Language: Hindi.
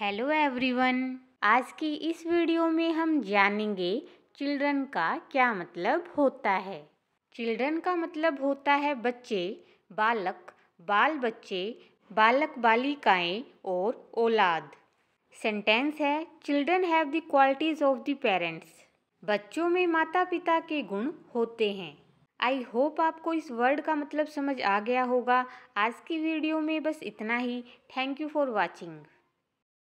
हेलो एवरीवन आज की इस वीडियो में हम जानेंगे चिल्ड्रन का क्या मतलब होता है चिल्ड्रन का मतलब होता है बच्चे बालक बाल बच्चे बालक बालिकाएं और औलाद सेंटेंस है children have the qualities of the parents बच्चों में माता पिता के गुण होते हैं आई होप आपको इस वर्ड का मतलब समझ आ गया होगा आज की वीडियो में बस इतना ही थैंक यू फॉर वॉचिंग